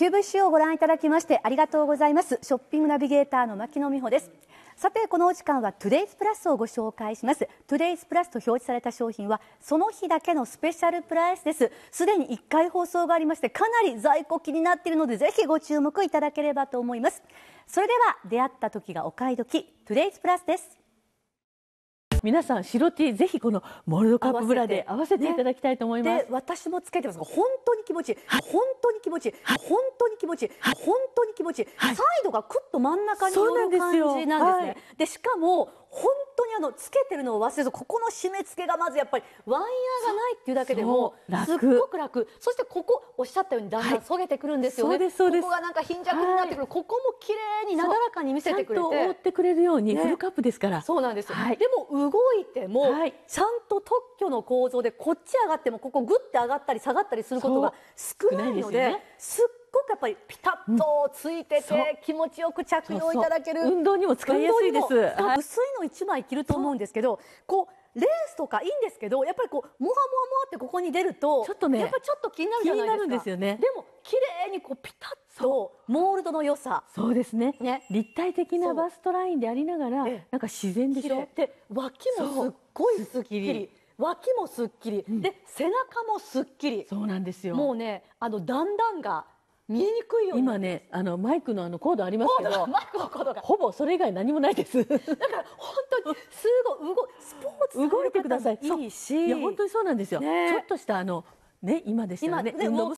QVC をご覧いただきましてありがとうございますショッピングナビゲーターの牧野美穂ですさてこのお時間はトゥデイズプラスをご紹介しますトゥデイズプラスと表示された商品はその日だけのスペシャルプライスですすでに1回放送がありましてかなり在庫気になっているのでぜひご注目いただければと思いますそれでは出会った時がお買い時トゥデイスプラスです皆さん白 T ぜひこのモルドカップブラで合わせていただきたいと思います、ね、私もつけてます本当に気持ちいい本当に気持ちいい本当に気持ちいい本当に気持ちいい、はい、サイドがクッと真ん中に寄る感じなんですね、はい、でしかも本当にあのつけてるのを忘れずここの締め付けがまずやっぱりワイヤーがないっていうだけでもすっごく楽そしてここおっしゃったようにだんだんそげてくるんですよね、はい、ここがなんか貧弱になってくる、ここも綺麗になだらかに見せてくれて覆ってくれるように、フルカップですからそうなんです、はい、でも動いても、ちゃんと特許の構造でこっち上がってもここグッて上がったり下がったりすることが少ないので、ね、すっごくやっぱりピタッとついてて、気持ちよく着用いただける運動にも使いやすいです薄いの1枚着ると思うんですけどこうレースとかいいんですけどやっぱりこうもわもわもわってここに出るとちょっとねやっぱちょっと気になるじゃないですか気になるんですよねでも綺麗にこうピタッとモールドの良さそうですね、ね、立体的なバストラインでありながらなんか自然でしょで脇もすっごいすっきり脇もすっきり、うん、で背中もすっきりそうなんですよもうねあの段々が見えにくいよ、今ねあのマイクのあのコードありますけどマイクのコードがほぼそれ以外何もないですだから本当にすごい動スポーツ動いてくださいいいしいや本当にそうなんですよ、ね、ちょっとしたあのね今でしたねね運動